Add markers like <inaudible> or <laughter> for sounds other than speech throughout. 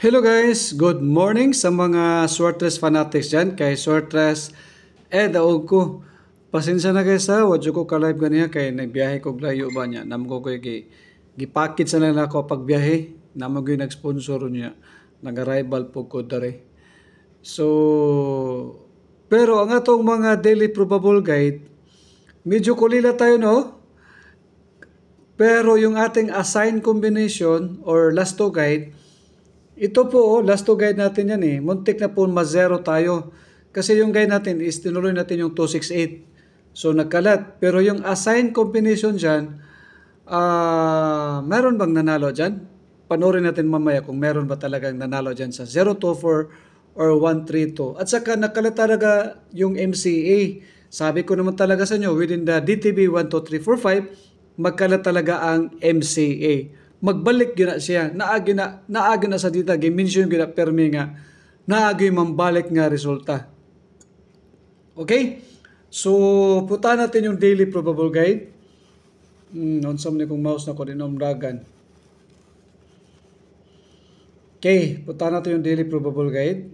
Hello guys! Good morning sa mga Swartres fanatics dyan. Kay Swartres, eh daog ko. Pasensya na guys ha wadyo ko ka-live ganiya kay nagbiyahe ko layo ba niya. Namo ko kayo gi, gipakit sa nila ako pagbiyahe. Namo ko nag-sponsor niya. Nag-arrival po ko dari. So, pero ang atong mga daily probable guide, medyo kulila tayo no? Pero yung ating assigned combination or last two guide, ito po, oh, last to guide natin yan eh. Muntik na po ma-zero tayo. Kasi yung guide natin is tinuloy natin yung 268. So nagkalat. Pero yung assigned combination dyan, uh, meron bang nanalo dyan? Panorin natin mamaya kung meron ba talagang nanalo dyan sa 024 or 132. At saka nakalat talaga yung MCA. Sabi ko naman talaga sa inyo, within the DTB 12345, magkalat talaga ang MCA magbalik gina siya naagi na naagi na sa dita gi mention gina permi nga naagi mambalik nga resulta okay so puta natin yung daily probable guide hmm unsa man kung mouse na ko dinom dagan okay puta natin yung daily probable guide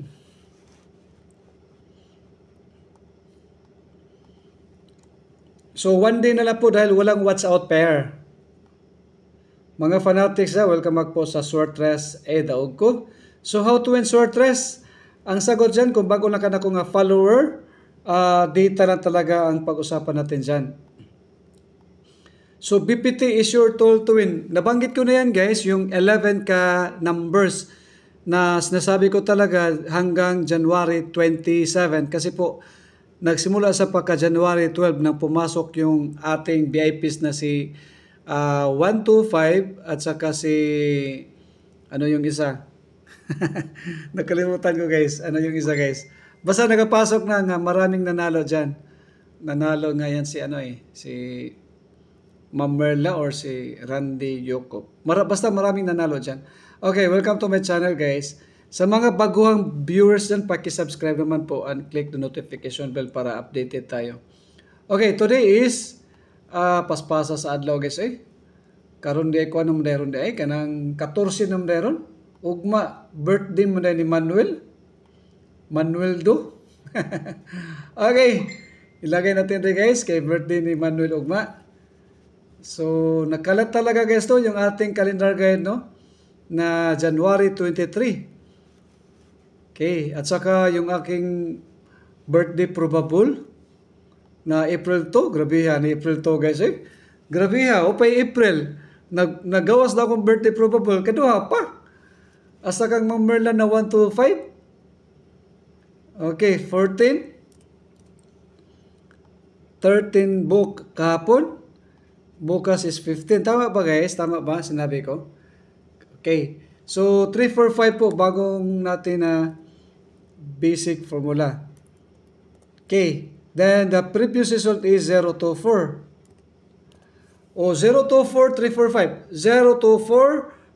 So one day na lang po dahil walang watch out pair. Mga fanatics, ah, welcome back po sa Sword Rest Edaog So how to win Sword Ang sagot dyan, kung bago na ka na nga follower, uh, data na talaga ang pag-usapan natin dyan. So BPT is your tool to win. Nabanggit ko na yan guys, yung 11 ka numbers na sinasabi ko talaga hanggang January 27 kasi po nagsimula sa pagka January 12 nang pumasok yung ating VIPs na si uh, ah, 125 at saka si ano yung isa? <laughs> Nakalimutan ko guys. Ano yung isa guys? Basta nagapasok na nga maraming nanalo diyan. Nanalo ngayon si ano eh, si Ma'am Merla or si Randy Yokop. Mar basta maraming nanalo diyan. Okay, welcome to my channel guys. Sa mga baguhang viewers dyan, paki-subscribe naman po and click the notification bell para updated tayo. Okay, today is uh, paspasa sa adlaw guys eh. Karon di ko anong dayron di ay eh. kanang 14 nung dayron. Ugma birthday mo ni Manuel. Manuel do. <laughs> okay. Ilagay natin rin guys kay birthday ni Manuel Ugma. So nakalat talaga guys to yung ating calendar guide no na January 23. Okay, at saka yung aking birthday probable na April 2. Grabiha ni April 2 guys eh. Grabe Grabiha, upay April. Nag nagawas na akong birthday probable. Kaduha pa. Asa kang mga Merlan na 1 to 5? Okay, 14. 13 book kahapon. Bukas is 15. Tama ba guys? Tama ba sinabi ko? Okay. So, 3, 4, 5 po bagong natin na uh, basic formula. Okay. Then the previous result is 024. O 024345.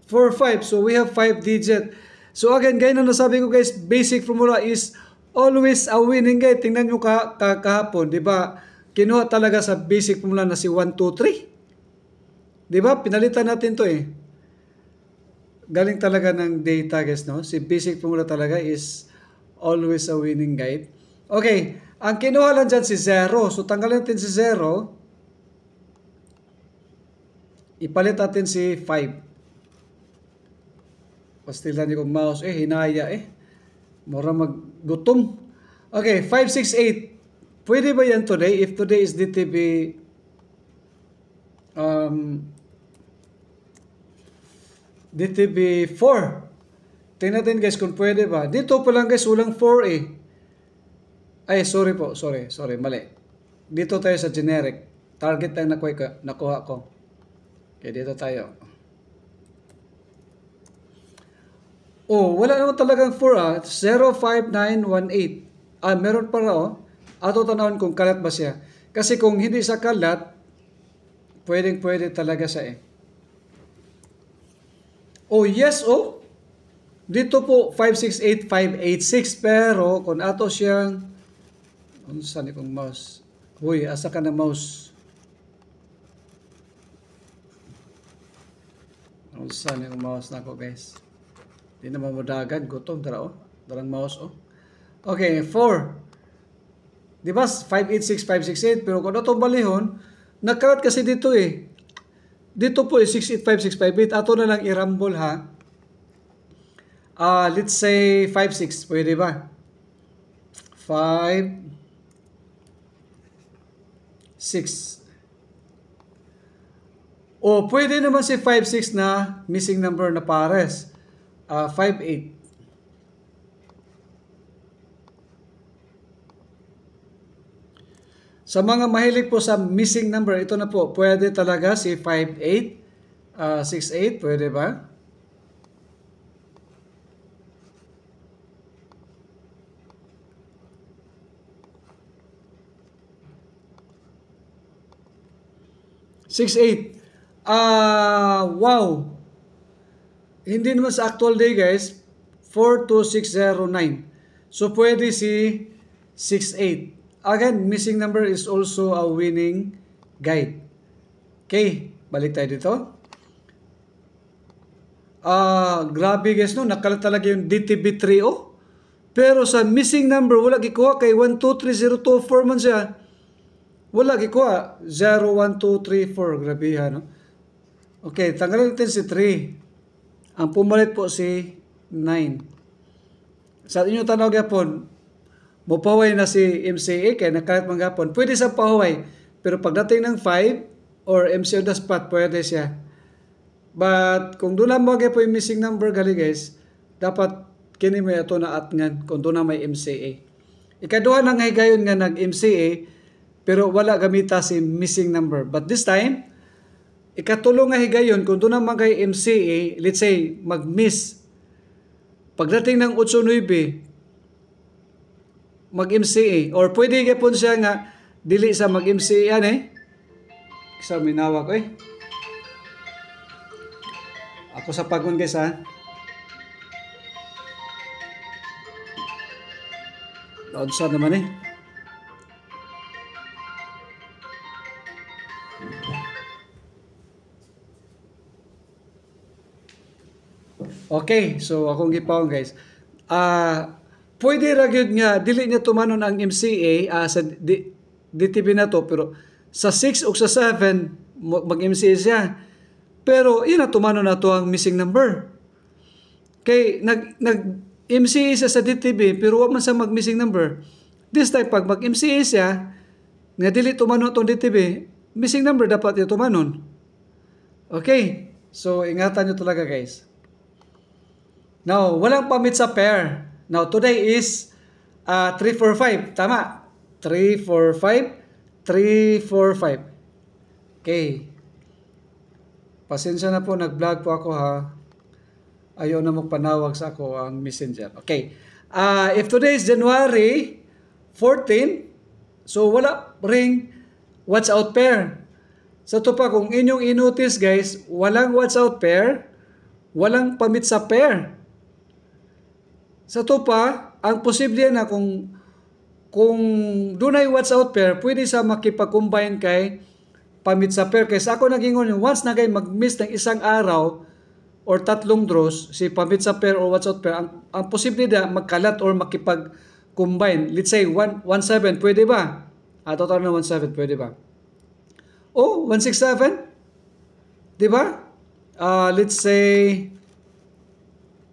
02445. So we have 5 digit. So again, gaya na nasabi ko guys, basic formula is always a winning guy. Tingnan nyo ka, ka kahapon, di ba? Kinuha talaga sa basic formula na si 123. Di ba? Pinalitan natin to eh. Galing talaga ng data guys, no? Si basic formula talaga is always a winning guide. Okay, ang kinuha lang dyan si 0. So, tanggalin natin si 0. Ipalit natin si 5. Pastilan niyo kong mouse. Eh, hinaya eh. Mura maggutom. Okay, 568. Pwede ba yan today? If today is DTV... um, DTV 4. Tingnan natin guys kung pwede ba. Dito pa lang guys, walang 4 eh. Ay, sorry po. Sorry, sorry. Mali. Dito tayo sa generic. Target lang nakuha ko. Nakuha ko. Okay, dito tayo. Oh, wala naman talagang 4 ah. 05918. Ah, meron pa raw. Ato tanawin kung kalat ba siya. Kasi kung hindi sa kalat, pwedeng pwede talaga sa eh. Oh, yes oh. Dito po 568586 pero kung ato siyang Unsa ni kong mouse? Hoy, asa ka na mouse? Unsa ni kong mouse nako, guys? Di na mamudagan, gutom dara oh. Darang mouse oh. Okay, 4. Di ba 586568 pero kung atong balihon, nakarat kasi dito eh. Dito po eh 685658 ato na lang i-rumble ha. Uh, let's say 56 pwede ba? 5 6. O pwede naman si 5-6 na missing number na pares. Uh, ah, 5-8. Sa mga mahilig po sa missing number, ito na po, pwede talaga si 5-8, uh, 6-8, pwede ba? 6.8. Ah, uh, wow. Hindi naman sa actual day guys, 42609. So pwede si 68. Again, missing number is also a winning guide. Okay, balik tayo dito. Ah, uh, grabe guys no, nakalat talaga yung DTB 3 oh. Pero sa missing number, wala gikuha kay 123024 man siya. Wala gikuha. 0, 1, 2, 3, 4. Grabe ha, no? Okay, tanggalin natin si 3. Ang pumalit po si 9. Sa inyo tanaw gapon, mupaway na si MCA kay nakalat man gapon. Pwede sa pahaway, pero pagdating ng 5 or MCO the spot, pwede siya. But kung doon mo po yung missing number gali guys, dapat kini may ato na at ngan kung doon na may MCA. Ikaduha na ngayon nga nag-MCA, pero wala gamita si missing number. But this time, ikatulong nga higayon, kung doon naman kay MCA, let's say, mag-miss. Pagdating ng 8-9, mag-MCA. Or pwede gapon siya nga, dili sa mag-MCA yan eh. Isa minawak eh. Ako sa pagun guys ha. Laod sa naman eh. Okay, so akong gipaw guys. Ah, uh, pwede ra gyud nga dili niya tumanon ang MCA uh, ah, sa DTV na to pero sa 6 ug sa 7 mag MCA siya. Pero ina tumanon na to ang missing number. Kay nag nag MCA siya sa DTV pero wa man sa mag missing number. This time pag mag MCA siya nga dili tumanon tong DTV, missing number dapat ito tumanon. Okay. So ingatan niyo talaga guys. Now, walang pamit sa pair. Now, today is uh, 3, 4, 5. Tama. 3, 4, 5. 3, 4, 5. Okay. Pasensya na po. Nag-vlog po ako ha. Ayaw na magpanawag sa ako ang messenger. Okay. Uh, if today is January 14, so wala ring watch out pair. Sa so, to pa, kung inyong inotice guys, walang watch out pair, walang pamit sa pair. Sa tupa, ang posible na kung kung dunay what's out pair, pwede sa makipag-combine kay pamit sa pair. Kaya sa ako nagingon, once na kay mag-miss ng isang araw or tatlong draws, si pamit sa pair or what's out pair, ang, ang posible na magkalat or makipag-combine. Let's say, 1-7, pwede ba? Ah, total na 1-7, pwede ba? oh, 1-6-7? Diba? Uh, let's say,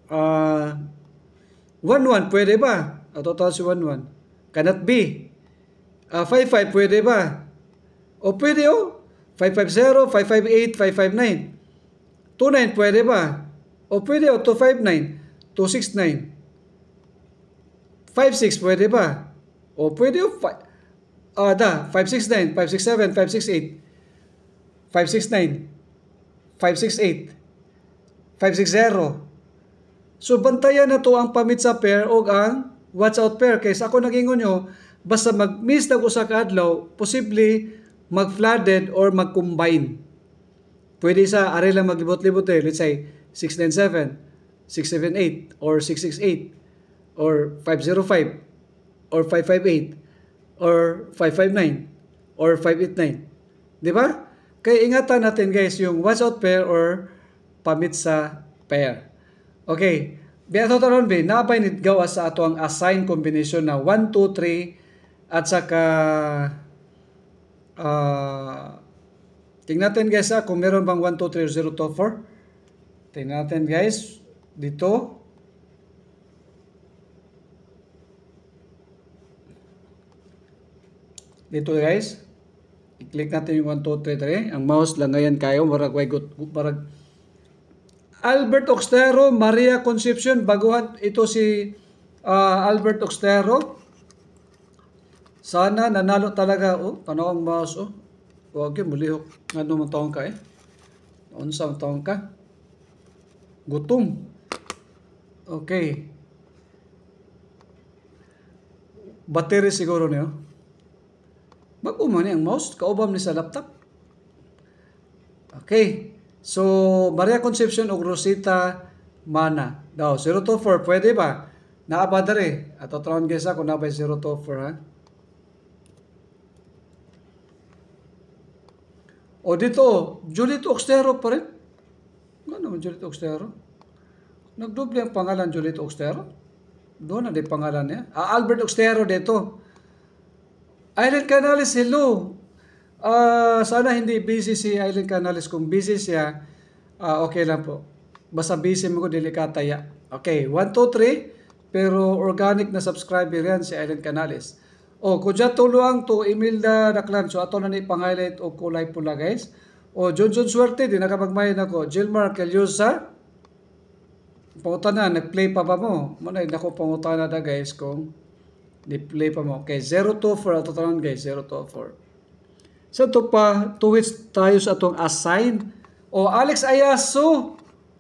uh, 1-1, pwede ba? O, total si 1-1. Cannot be. 5-5, uh, pwede ba? O, pwede o. 5-5-0, 5-5-8, 5-5-9. 2-9, pwede ba? O, pwede o. 2-5-9, 2-6-9. 5-6, pwede ba? O, pwede o. Oh, ah, uh, da, 569, 567, 568, 569, 568, 560, So bantayan na to ang pamit sa pair o ang watch out pair. Kaysa ako nagingon nyo, basta mag-miss na usa ka adlaw, posible mag-flooded or mag-combine. Pwede sa are lang maglibot-libot eh. Let's say 697, 678, or 668, or 505, or 558, or 559, or 589. Di ba? Kaya ingatan natin guys yung watch out pair or pamit sa pair. Okay. Biyato taron be, napay nitgaw sa ato ang assign combination na 1, 2, 3 at saka uh, tingnan natin guys ha, ah, kung meron bang 1, 2, 3 or 0, 2, 4. Tingnan natin guys. Dito. Dito guys. I-click natin yung 1, 2, 3, 3. Ang mouse lang ngayon kayo. Marag, marag, marag, Albert Oxtero, Maria Concepcion, baguhan ito si uh, Albert Oxtero. Sana nanalo talaga. Oh, tanaw ang mouse. Oh. Huwag yun, mulihok. Oh. Ano mong taong ka eh? Unsa mong taong ka? Gutom. Okay. Battery siguro niyo. Bago man ang mouse, kaubam ni sa laptop. Okay. So, Maria Conception o Rosita Mana daw. 024, pwede ba? Naaba dere. At atraon guys ako na 024 ha? O dito, Juliet Oxtero pa rin. Ano naman Juliet Oxtero? Nagdoble ang pangalan Juliet Oxtero? Doon na di pangalan niya. Ah, Albert Oxtero dito. Island Canales, hello. Uh, sana hindi busy si Aileen Canales. Kung busy siya, uh, okay lang po. Basta busy mo ko, dili kataya. Okay, 1, 2, 3. Pero organic na subscriber yan si Aileen Canales. O, oh, kudya tuluang to Imelda Daklan. So, ato na ni pang-highlight o kulay pula, guys. O, oh, Jun Jun Swerte, di nakapagmahin ako. Jilmar Kelyosa. Pangutan na, nag-play pa ba mo? Muna, eh, nako pangutan na da, guys, kung di-play pa mo. Okay, 024. Ito tanan, guys, 024. Sa to pa, tuwits tayo sa atong assign. O Alex Ayaso.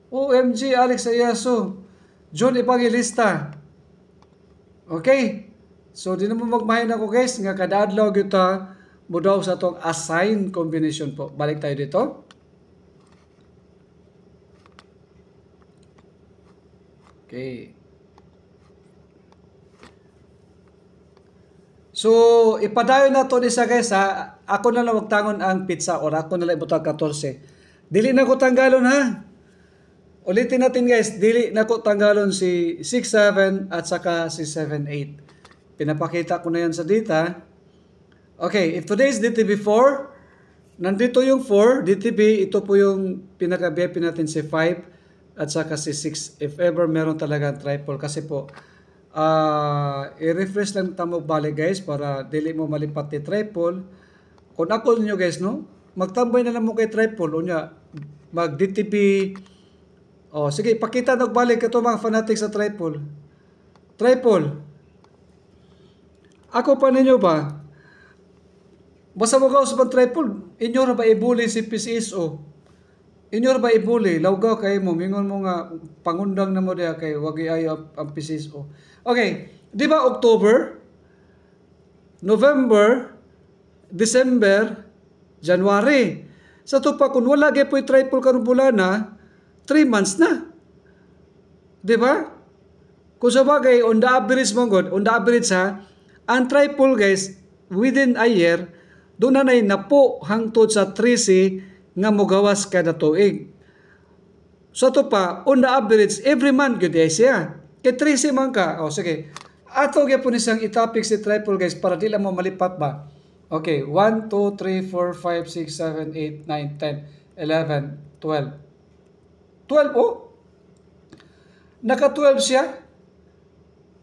OMG, Alex Ayaso. John Evangelista. Okay? So, di na magmahin ako guys. Nga kadaadlaw kita mo sa itong assign combination po. Balik tayo dito. Okay. So, ipadayon na to ni sa guys ha. Ako na lang magtangon ang pizza or ako na lang ibutag 14. Dili na ko tanggalon ha. Ulitin natin guys, dili na ko tanggalon si 67 at saka si 78. Pinapakita ko na yan sa data. Okay, if today is DTB 4, nandito yung 4, DTB, ito po yung pinaka natin si 5 at saka si 6 if ever meron talaga triple kasi po uh, i-refresh lang tamo balik guys para dili mo malipat ni triple. Kung ako niyo guys no, magtambay na lang mo kay triple nya mag DTP Oh, sige, pakita nagbalik ka to mga fanatics sa triple. Triple. Ako pa ninyo ba? Basta mo kaos ba triple? Inyo ra ba ibuli si PCSO? Inyor ba ibuli? Lawga kay mo. Mingon mo nga, pangundang na mo diya kay wagi ayo ang pisis o. Oh. Okay, di ba October, November, December, January. Sa tupa, kung wala gay po'y triple ka bulan na, 3 months na. Di ba? Kung sa bagay, on the average mo God, on the average ha, ang triple guys, within a year, doon na na po hangtod sa 13 nga mogawas kada tuig. So to pa, on the average, every month yun ay siya. Kay 13 man ka. O oh, sige. Ato gaya po nisang itapik si triple guys para di lang mo malipat ba. Okay, 1, 2, 3, 4, 5, 6, 7, 8, 9, 10, 11, 12. 12 oh. Naka 12 siya.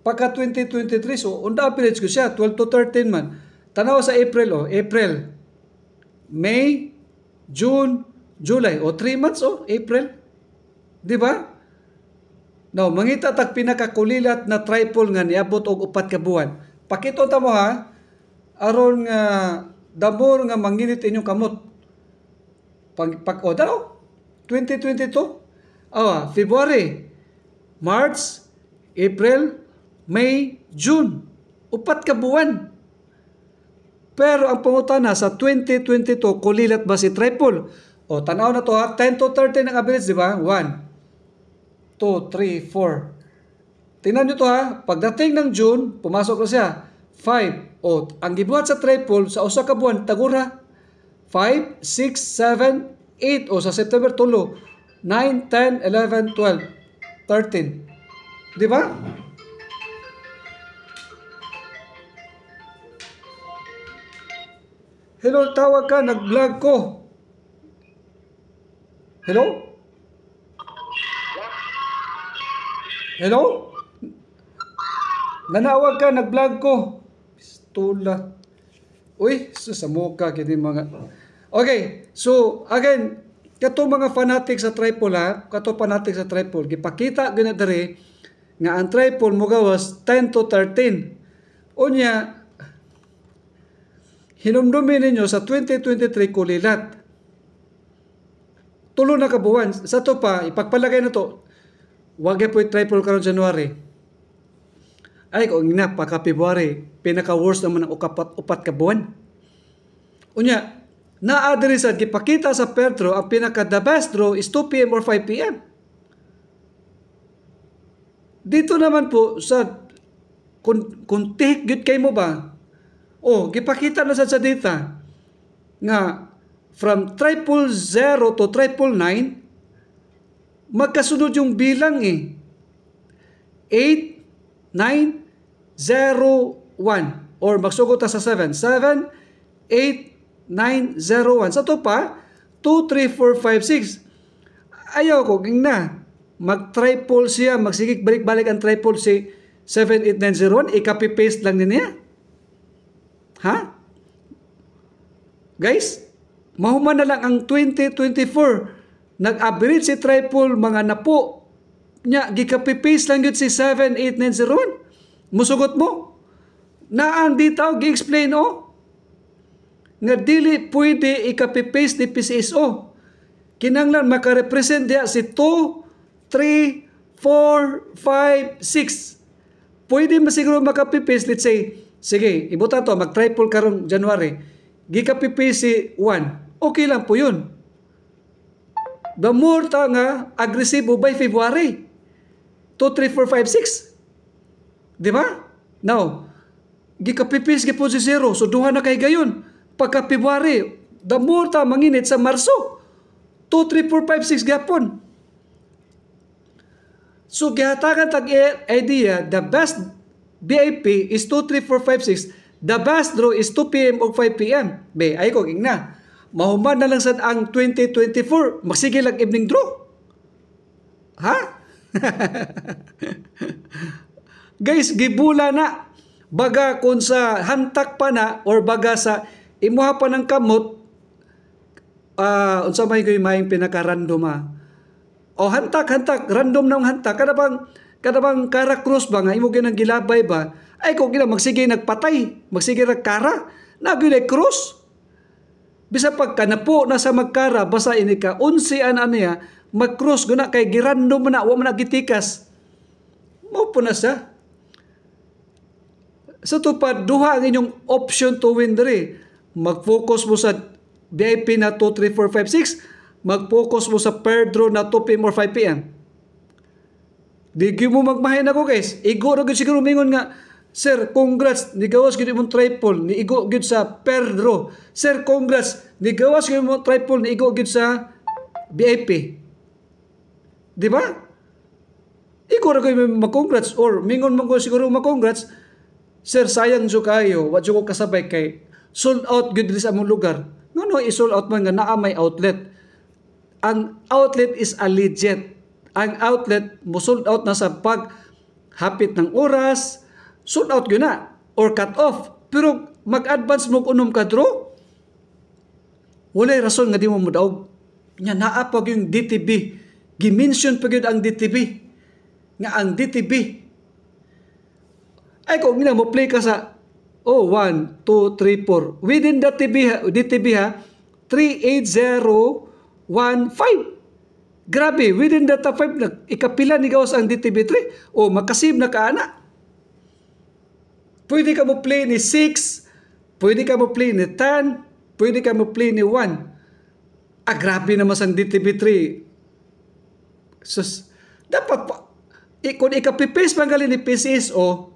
Pagka 2023, so on the average ko siya, 12 to 13 man. Tanaw sa April oh, April, May, June, July. O 3 months o oh, April. Di ba? Now, mangita tag pinakakulilat na triple nga niabot og upat ka buwan. Pakito ta mo ha, aron nga damor nga manginit inyong kamot. Pag, pag o, daro, 2022, awa, February, March, April, May, June. Upat ka buwan. Pero ang pangutana sa 2022, kulilat ba si triple? O tanaw na to ha, 10 to 13 ang abilities, di ba? 1, 2, 3, 4. Tingnan nyo to ha, pagdating ng June, pumasok na siya. 5, o ang gibuhat sa triple sa usa ka buwan, tagura. 5, 6, 7, 8, o sa September tulo. 9, 10, 11, 12, 13. Di ba? Hello, tawag ka. Nag-vlog ko. Hello? Hello? Nanawag ka. Nag-vlog ko. Pistola. Uy, susamo ka. Kini mga... Okay. So, again, kato mga fanatic sa tripod ha. Kato fanatic sa tripod. Gipakita ganyan dere nga ang tripod mo gawas 10 to 13. Unya, hinumdumin ninyo sa 2023 kulilat. Tulo na kabuwan. Sa to pa, ipagpalagay na to. Huwag po i-triple karon January. Ay, kung na, pagka February, pinaka-worst naman ang ukapat, upat ka buwan. Unya, naadiri sa gipakita sa Petro ang pinaka-the best draw is 2 p.m. or 5 p.m. Dito naman po sa kung, kung tihik good kay mo ba Oh, gipakita na sa sa data nga from triple 0 to triple 9 magkasunod yung bilang eh. 8 9 0 1 or magsugot ta sa 7 7 8 9 0 1 sa to pa 2 3 4 5 6 ayaw ko gingna mag triple siya magsigik balik-balik ang triple si 7 8 9 0 1 ikapi-paste lang din niya Ha? Guys, mahuman na lang ang 2024. Nag-average si Triple mga napo. Nya, gikapipaste lang yun si 7, Musugot mo. Naan ditaw, gi-explain o. Oh? Nga dili pwede ikapipis ni PCSO. Kinanglan makarepresent diya si 2, 3, 4, 5, 6. Pwede masiguro makapipis, let's say, sige, ibutan to, mag-triple karong January. Gikapipisi 1. Okay lang po yun. The more ta nga, aggressive by February. 2, 3, 4, 5, 6. Di ba? Now, gikapipis gipo si zero. So, duha na kay gayon. Pagka February, the more ta manginit sa Marso. 2, 3, 4, 5, 6 gapon. So, gihatagan tag idea, the best BIP is 23456. The bus draw is 2 p.m. o 5 p.m. Be, ay ko, igna. Mahuman na lang sad ang 2024. Magsige lang evening draw. Ha? <laughs> Guys, gibula na. Baga kung sa hantak pa na or baga sa imuha pa ng kamot, uh, unsa may ko may pinaka pinakarandom ha. Ah. O hantak, hantak, random na hantak. Kada bang kadabang kara cross ba nga imo ginang gilabay ba ay ko gina magsige nagpatay magsige ra kara na gyud cross bisa pagka na po nasa magkara basa ini ka unsi an aniya magcross guna kay girando man na wa man gitikas mo po na sa sa so, tupad duha ang inyong option to win diri mag-focus mo sa VIP na 2 3 4 5 6 mag-focus mo sa Pedro na 2 p.m. or 5 p.m. Di mo magmahay ako guys. Igo ra gyud siguro mingon nga Sir, congrats ni gawas gyud imong triple ni igo gyud sa Pedro. Sir, congrats ni gawas gyud imong triple ni igo gyud sa BIP. Di ba? Igo ra gyud mag-congrats or mingon man ko siguro mag-congrats. Sir, sayang jo kayo, wa jo ko kasabay kay sold out gyud sa among lugar. Ngano i-sold out man nga naa may outlet. Ang outlet is a legit ang outlet mo sold out na sa pag hapit ng oras, sold out yun na or cut off. Pero mag-advance mo kunom ka draw, wala rason nga di mo mudaog. Nya naa pag yung DTB, gimension pa yun ang DTB. Nga ang DTB, ay kung nga mo play ka sa oh, 1, 2, 3, 4. Within the TB, DTB ha, 38015. Grabe, within the top 5, ikapila ni Gauss ang DTB3. O, makasib na kaana. Pwede ka mo play ni 6, pwede ka mo play ni 10, pwede ka mo play ni 1. Ah, grabe naman sa DTB3. Sus, dapat pa, eh, kung ikapipis man galing ni PCSO,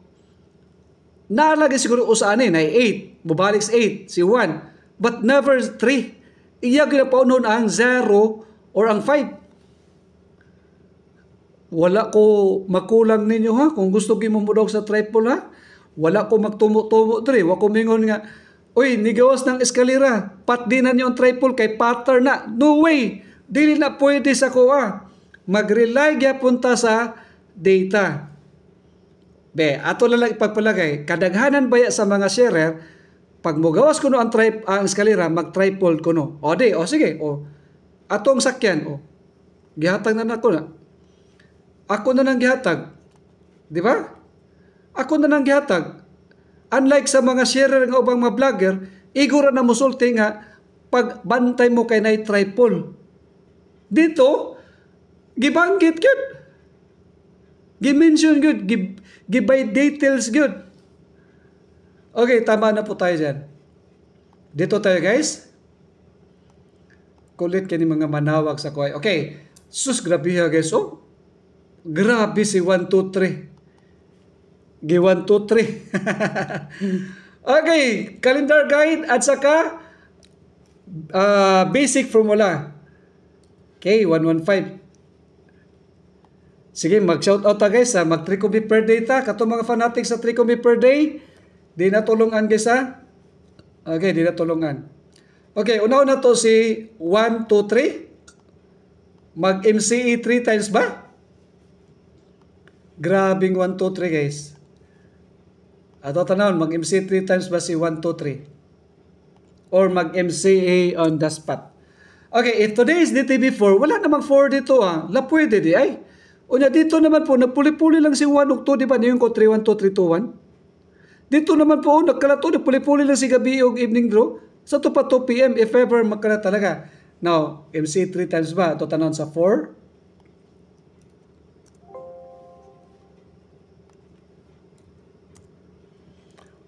naalagay siguro usaan eh, na 8, mabalik sa 8, si 1, but never 3. Iya ginapaw noon ang 0 or ang 5. Wala ko makulang ninyo ha. Kung gusto gimo mo sa triple ha. Wala ko magtumo-tumo dre. Wa ko mingon nga, Uy, nigawas ng eskalera. Pat di na niyo ang triple kay pattern na. No way! Dili na pwede sa kuha. Mag-rely punta sa data. Be, ato lang ipagpalagay. Kadaghanan baya sa mga sharer, pag mugawas kuno ang, tri- ang eskalera, mag-triple kuno. O di, o sige. O, atong sakyan. O, gihatag na na ko na. Ako na nang gihatag. Di ba? Ako na nang gihatag. Unlike sa mga sharer nga ubang mga vlogger, igura na musulti nga pag bantay mo kay nay triple. Dito, gibanggit gyud. Gimension gyud, gib, gibay details gyud. Okay, tama na po tayo diyan. Dito tayo guys. Kulit kini mga manawag sa kuhay. Okay. Sus, grabe guys. Oh, Grabe si 123. Gi 123. <laughs> okay, calendar guide at saka uh, basic formula. Okay, 115. Sige, mag-shout out ta guys ha. mag 3 per day ta. Kato mga fanatics sa 3 per day. Di natulungan guys ha. Ah. Okay, di natulungan. Okay, una-una to si 1, 2, 3. Mag-MCE 3 times ba? Grabing 1, 2, 3 guys. Ato tanawon, mag-MC 3 times ba si 1, 2, 3? Or mag-MCA on the spot? Okay, if today is DTB4, wala namang 4 dito ha. Ah. La pwede di ay. Unya dito naman po, napuli-puli lang si 1 o 2, di ba? Niyon ko 3, 1, 2, 3, 2, 1. Dito naman po, oh, nagkalato, oh, napuli-puli lang si gabi ug oh, evening draw. Sa so, pa 2 p.m. if ever magkala talaga. Now, MC 3 times ba? Ito tanawon sa 4.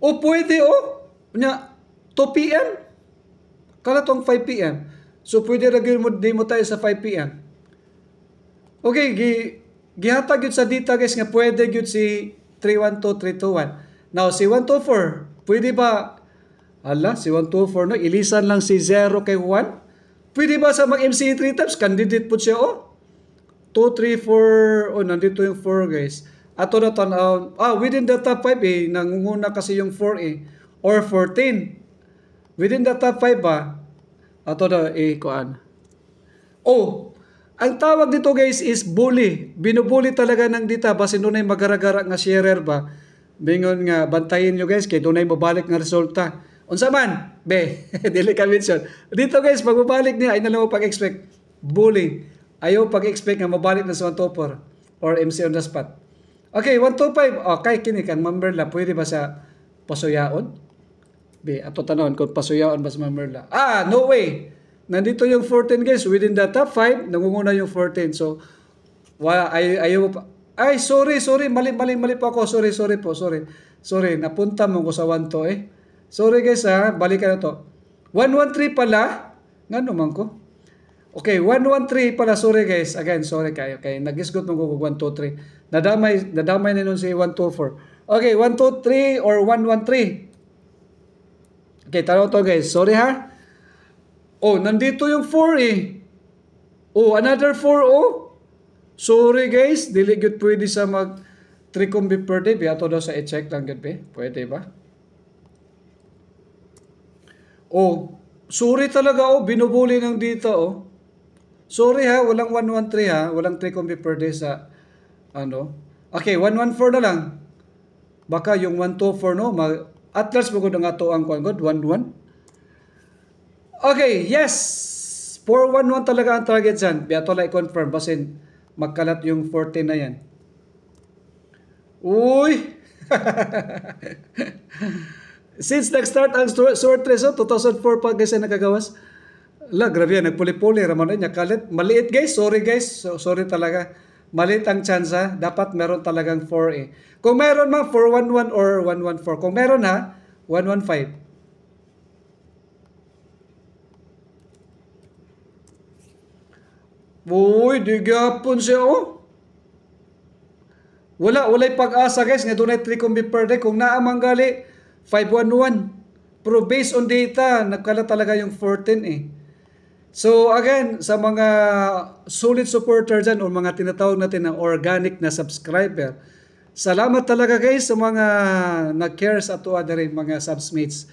O pwede o, nya, 2 p.m. Kala tong 5 p.m. So pwede ra gyud mo tayo sa 5 p.m. Okay, gi gihatag gyud sa data guys nga pwede gyud si 312321. Now si 124, pwede ba ala si 124 no ilisan lang si 0 kay 1? Pwede ba sa mag mc 3 times candidate po siya o. 2 3 4 oh nandito yung 4 guys ato na tan uh, ah, within the top 5 eh, nangunguna kasi yung 4 eh, or 14. Within the top 5 ba, ato na eh, kuan. Oh, ang tawag dito guys is bully. Binubuli talaga ng dita, basi doon ay magaragara nga sharer ba. Bingon nga, bantayin nyo guys, kay doon mabalik nga resulta. Unsa man, be, <laughs> dili ka mention. Dito guys, pag niya, ay nalawa pag-expect. Bully. Ayaw pag-expect nga mabalik na sa topper or MC on the spot. Okay, 125. O, kay kini kang mamerla, pwede ba sa pasuyaon? Be, ato tanon, kung pasuyaon ba sa mamerla? Ah, no way! Nandito yung 14 guys, within the top 5, nangunguna yung 14. So, wala, ay, ayaw pa. Ay, sorry, sorry, mali, mali, mali po ako. Sorry, sorry po, sorry. Sorry, napunta mo ko sa 1 eh. Sorry guys ha, balikan na to. 113 pala. Ngano man ko. Okay, 113 pala. Sorry guys. Again, sorry kayo. Okay, nag-isgot mo ko 123. Nadamay, nadamay na nun si 124. Okay, 123 or 113. Okay, tanaw to guys. Sorry ha. Oh, nandito yung 4 eh. Oh, another 4 oh. Sorry guys, dili gyud pwede sa mag tricombi per day. Biyato daw sa i-check lang gyud be. Pwede ba? Oh, sorry talaga oh, binubuli ng dito oh. Sorry ha, walang 113 ha, walang tricombi per day sa ano? Okay, 114 na lang. Baka yung 124 no, mag atlas mo gud ang ato ang kuan gud 11. Okay, yes. 411 talaga ang target dyan. Biato like confirm basin magkalat yung 14 na yan. Uy! <laughs> Since nag-start ang short race, so 2004 pa guys ay nakagawas. La, grabe yan. Nagpuli-puli. Ramon niya. Kalit. Maliit guys. Sorry guys. So, sorry talaga. Malit ang chance ha. Dapat meron talagang 4 eh. Kung meron mang 411 or 114. Kung meron ha, 115. Uy, di gapon siya oh. Wala, walay pag-asa guys. Nga doon ay 3 kumbi per day. Kung naamang gali, 511. Pero based on data, nagkala talaga yung 14 eh. So again, sa mga solid supporter dyan o mga tinatawag natin ng organic na subscriber, salamat talaga guys sa mga nag-care sa ato rin mga subsmates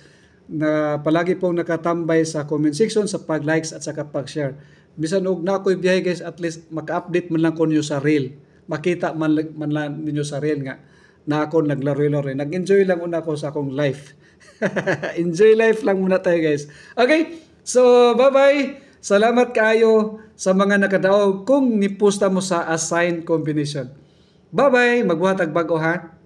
na palagi pong nakatambay sa comment section, sa pag-likes at sa pag-share. Bisan og na ako'y biyahe guys, at least maka-update man lang ko niyo sa reel. Makita man, man lang ninyo sa reel nga na ako naglaro-laro. Nag-enjoy lang una ko sa akong life. <laughs> Enjoy life lang muna tayo guys. Okay, so bye-bye. Salamat kayo sa mga nakadaog kung nipusta mo sa assigned combination. Bye-bye! Magbuhat agbago ha!